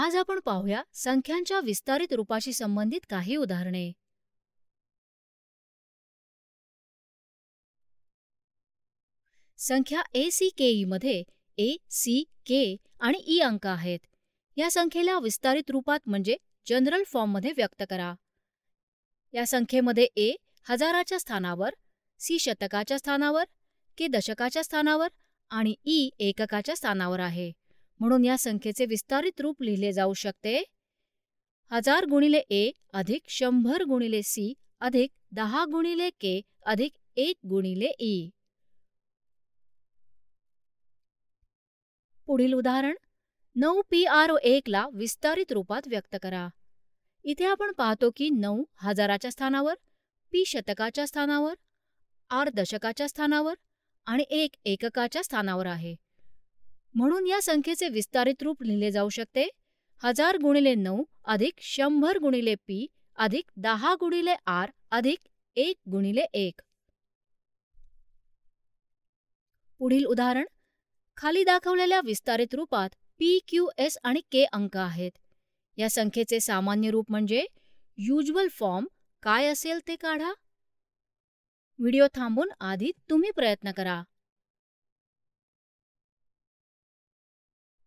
आज आपण पाहूया संख्यांच्या विस्तारित रूपाशी संबंधित काही उदाहरणे संख्या ए सी के ई मध्ये ए सी के आणि ई e अंक आहेत या संख्येला विस्तारित रूपात म्हणजे जनरल फॉर्ममध्ये व्यक्त करा या संख्येमध्ये ए हजाराच्या स्थानावर सी शतकाच्या स्थानावर के दशकाच्या स्थानावर आणि ई e, एककाच्या स्थानावर आहे म्हणून या संख्येचे विस्तारित रूप लिहिले जाऊ शकते हजार गुणिले ए अधिक शंभर गुणिले सी अधिक दहा गुणिले के अधिक एक गुणिले ई पुढील उदाहरण नऊ पी आर ओ ला विस्तारित रूपात व्यक्त करा इथे आपण पाहतो की नऊ हजाराच्या स्थानावर पी शतकाच्या स्थानावर आर दशकाच्या स्थानावर आणि एक एककाच्या स्थानावर आहे म्हणून या संख्येचे विस्तारित रूप लिहिले जाऊ शकते हजार गुणिले नऊ अधिक शंभर गुणिले पी अधिक दहा गुणिले आर अधिक एक गुणिले एक पुढील उदाहरण खाली दाखवलेल्या विस्तारित रूपात पी क्यू एस आणि के अंक आहेत या संख्येचे सामान्य रूप म्हणजे युज्युअल फॉर्म काय असेल ते काढा व्हिडिओ थांबून आधी तुम्ही प्रयत्न करा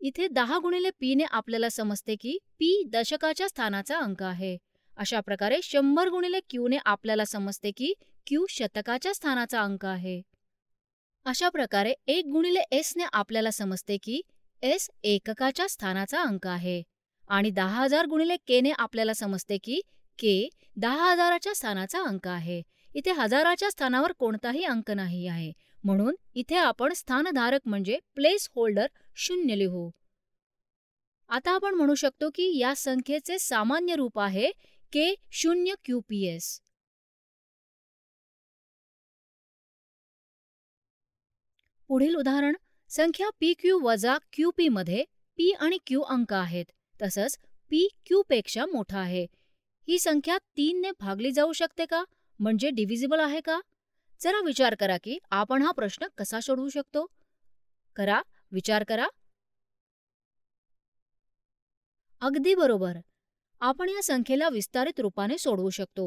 इथे दहा गुणिले पी ने आपल्याला समजते की पी दशकाच्या स्थानाचा अंक आहे अशा प्रकारे शंभर गुणिले क्यू ने आपल्याला समजते की क्यू शतकाच्या स्थानाचा अंक आहे अशा प्रकारे एक गुणिले एस ने आपल्याला समजते की एस एककाच्या स्थानाचा अंक आहे आणि दहा हजार गुणिले के ने आपल्याला समजते की के दहा हजाराच्या स्थानाचा अंक आहे इथे हजाराच्या स्थानावर कोणताही अंक नाही आहे म्हणून इथे आपण स्थानधारक म्हणजे प्लेस होल्डर शून्य लिहू आता आपण म्हणू शकतो की या संख्येचे सामान्य रूप आहे के शून्य क्यूपीएस पुढील उदाहरण संख्या पी क्यू वजा क्यू पी मध्ये पी आणि क्यू अंक आहेत तसंच पी क्यू पेक्षा मोठा आहे ही संख्या तीनने भागली जाऊ शकते का म्हणजे डिव्हिजिबल आहे का जरा विचार करा की आपण हा प्रश्न कसा सोडवू शकतो करा विचार करा अगदी बरोबर आपण या संख्येला विस्तारित रूपाने सोडवू शकतो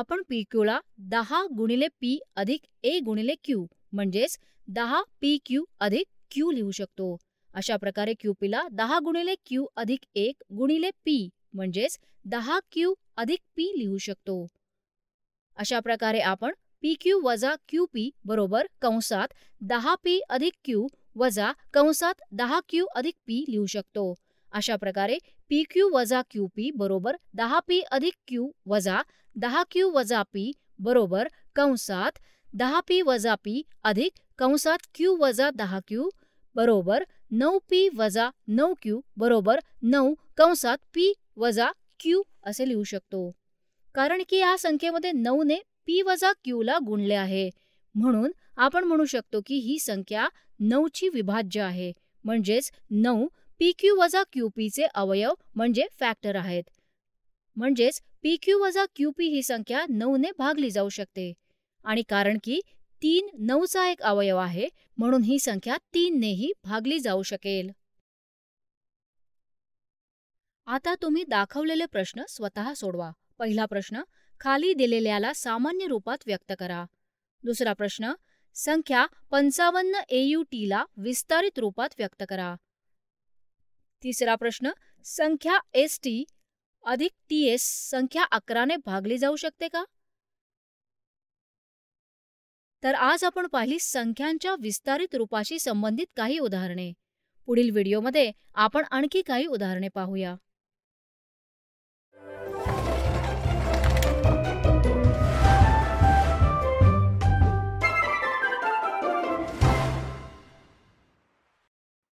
आपण पी क्यूला दहा गुणिले पी अधिक ए गुणिले क्यू म्हणजेच दहा पी क्यू अधिक क्यू लिहू शकतो अशा प्रकारे क्यू पीला दहा गुणिले क्यू अधिक एक गुणिले पी म्हणजेच दहा क्यू अधिक पी लिहू शकतो अशा प्रकारे आपण पी क्यू वजा क्यू पी बरोबर कंसात दहा पी अधिक क्यू वजा कंसात दहा क्यू अधिक पी लिहू शकतो अशा प्रकारे पी क्यू वजा क्यू पी बरोबर दहा पी अधिक क्यू वजा दहा क्यू वजा पी बरोबर कंसात दहा पी वजा पी अधिक कंसात क्यू वजा दहा क्यू बरोबर नऊ पी वजा नऊ क्यू बरोबर नऊ कंसात पी वजा क्यू असे लिहू शकतो कारण की या संख्येमध्ये नऊने पी वजा क्यू ला गुणले आहे म्हणून आपण म्हणू शकतो की ही संख्या नऊची विभाज्य आहे म्हणजेच नऊ पी क्यू वजा क्यू पीचे अवयव म्हणजे फॅक्टर आहेत म्हणजेच पी क्यू वजा क्यू पी ही संख्या नऊने भागली जाऊ शकते आणि कारण की तीन नऊचा एक अवयव आहे म्हणून ही संख्या तीननेही भागली जाऊ शकेल आता तुम्ही दाखवलेले प्रश्न स्वतः सोडवा पहिला प्रश्न खाली दिलेल्याला सामान्य रूपात व्यक्त करा दुसरा प्रश्न संख्या पंचावन्न ला विस्तारित रूपात व्यक्त करा तिसरा प्रश्न संख्या एस टी अधिक टी एस संख्या अकराने भागली जाऊ शकते का तर आज आपण पाहिली संख्यांच्या विस्तारित रूपाशी संबंधित काही उदाहरणे पुढील व्हिडिओमध्ये आपण आणखी काही उदाहरणे पाहूया